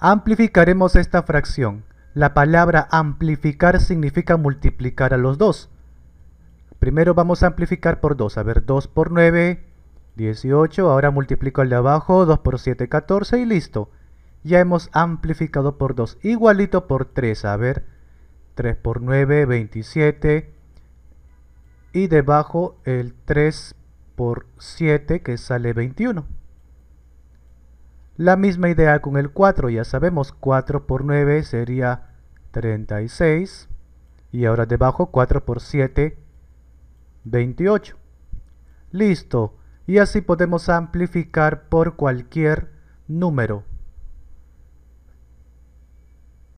Amplificaremos esta fracción. La palabra amplificar significa multiplicar a los dos. Primero vamos a amplificar por 2. A ver, 2 por 9, 18. Ahora multiplico el de abajo, 2 por 7, 14 y listo. Ya hemos amplificado por 2. Igualito por 3. A ver, 3 por 9, 27. Y debajo el 3 por 7 que sale 21. La misma idea con el 4, ya sabemos, 4 por 9 sería 36. Y ahora debajo 4 por 7, 28. Listo. Y así podemos amplificar por cualquier número.